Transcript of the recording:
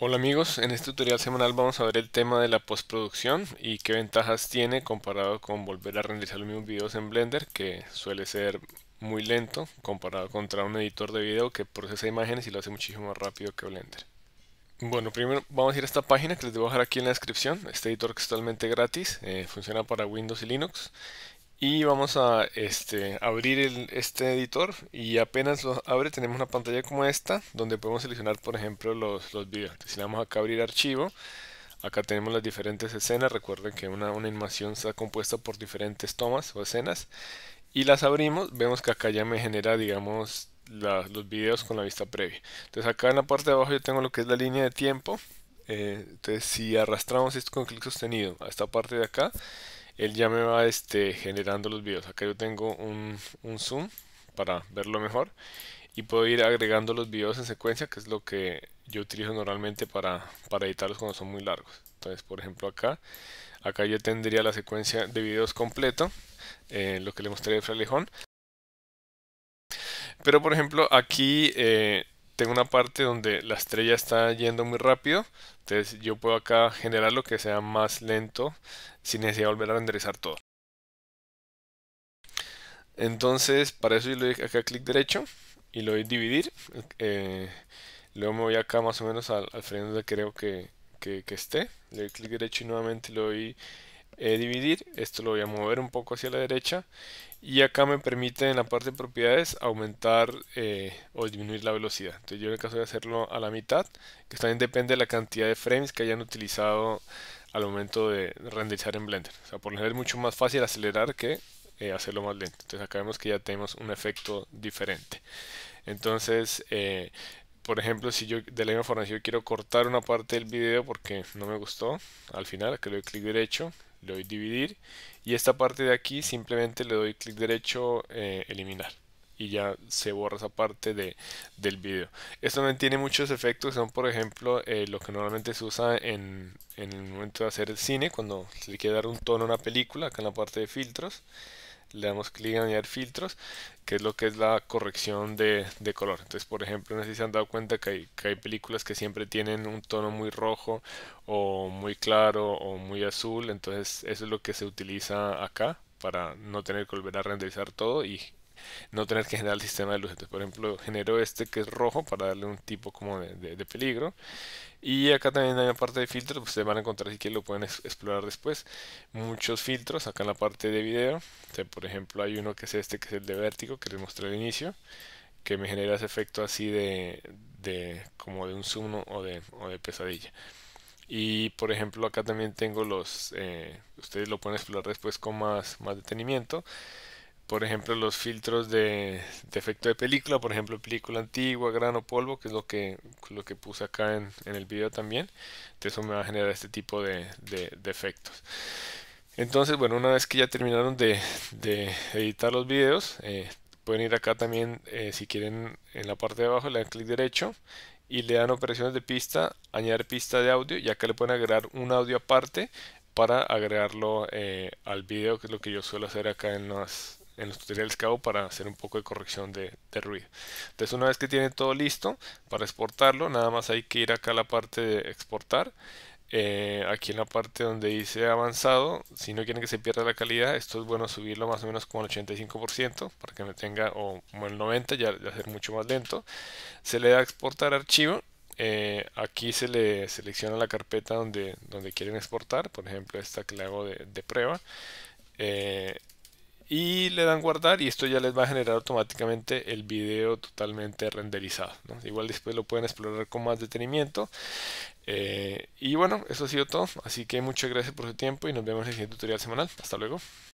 Hola amigos, en este tutorial semanal vamos a ver el tema de la postproducción y qué ventajas tiene comparado con volver a realizar los mismos videos en Blender que suele ser muy lento comparado contra un editor de video que procesa imágenes y lo hace muchísimo más rápido que Blender. Bueno, primero vamos a ir a esta página que les debo dejar aquí en la descripción, este editor que es totalmente gratis, eh, funciona para Windows y Linux y vamos a este, abrir este editor y apenas lo abre tenemos una pantalla como esta donde podemos seleccionar por ejemplo los, los videos. si vamos acá a abrir archivo, acá tenemos las diferentes escenas, recuerden que una, una animación está compuesta por diferentes tomas o escenas y las abrimos, vemos que acá ya me genera digamos los videos con la vista previa. Entonces acá en la parte de abajo yo tengo lo que es la línea de tiempo, eh, entonces si arrastramos esto con clic sostenido a esta parte de acá él ya me va este, generando los videos. Acá yo tengo un, zoom para verlo mejor y puedo ir agregando los videos en secuencia, que es lo que yo utilizo normalmente para, editarlos cuando son muy largos. Entonces, por ejemplo, acá, acá yo tendría la secuencia de videos completo, eh, lo que le mostré de Fralejón. Pero, por ejemplo, aquí eh, tengo una parte donde la estrella está yendo muy rápido, entonces yo puedo acá generar lo que sea más lento sin necesidad de volver a renderizar todo. Entonces para eso yo le doy acá clic derecho y le doy dividir. Eh, luego me voy acá más o menos al, al donde creo que, que esté. Le doy clic derecho y nuevamente le doy eh, dividir, esto lo voy a mover un poco hacia la derecha y acá me permite en la parte de propiedades aumentar eh, o disminuir la velocidad. Entonces yo en el caso de hacerlo a la mitad, que también depende de la cantidad de frames que hayan utilizado al momento de renderizar en Blender. O sea, por lo general es mucho más fácil acelerar que eh, hacerlo más lento. Entonces acá vemos que ya tenemos un efecto diferente. Entonces por ejemplo, si yo de la misma forma, quiero cortar una parte del video porque no me gustó, al final que le doy clic derecho, le doy dividir y esta parte de aquí simplemente le doy clic derecho eh, eliminar y ya se borra esa parte de, del video. Esto no tiene muchos efectos, son por ejemplo eh, lo que normalmente se usa en, en el momento de hacer el cine, cuando se le quiere dar un tono a una película, acá en la parte de filtros le damos clic en añadir filtros, que es lo que es la corrección de, color. Entonces, por ejemplo, no sé si se han dado cuenta que hay, que hay, películas que siempre tienen un tono muy rojo o muy claro o muy azul. Entonces, eso es lo que se utiliza acá para no tener que volver a renderizar todo y no tener que generar el sistema de luces. por ejemplo, genero este que es rojo para darle un tipo como de, peligro. Y acá también hay una parte de filtros, pues, ustedes van a encontrar si que lo pueden explorar después. Muchos filtros acá en la parte de video. por ejemplo, hay uno que es este, que es el de vértigo, que les mostré al inicio que me genera ese efecto así de, como de un zoom o de, o pesadilla. Y por ejemplo acá también tengo los, eh, ustedes lo pueden explorar después con más, más detenimiento, por ejemplo, los filtros de, efecto de película, por ejemplo, película antigua, grano, polvo, que es lo que, lo que puse acá en, el video también. Entonces eso me va a generar este tipo de, efectos. Entonces, bueno, una vez que ya terminaron de, editar los videos, eh, pueden ir acá también, eh, si quieren, en la parte de abajo, le dan clic derecho y le dan operaciones de pista, añadir pista de audio y acá le pueden agregar un audio aparte para agregarlo eh, al video que es lo que yo suelo hacer acá en las, en los tutoriales que hago para hacer un poco de corrección de, ruido. Entonces una vez que tiene todo listo para exportarlo, nada más hay que ir acá a la parte de exportar. Eh, aquí en la parte donde dice avanzado, si no quieren que se pierda la calidad, esto es bueno subirlo más o menos como al 85% para que no tenga, o como el 90% ya, ya ser mucho más lento. Se le da a exportar archivo eh, aquí se le selecciona la carpeta donde, donde quieren exportar, por ejemplo esta que le hago de, de prueba. Eh, y le dan guardar y esto ya les va a generar automáticamente el video totalmente renderizado. Igual después lo pueden explorar con más detenimiento. Eh, y bueno, eso ha sido todo. Así que muchas gracias por su tiempo y nos vemos en el siguiente tutorial semanal. Hasta luego.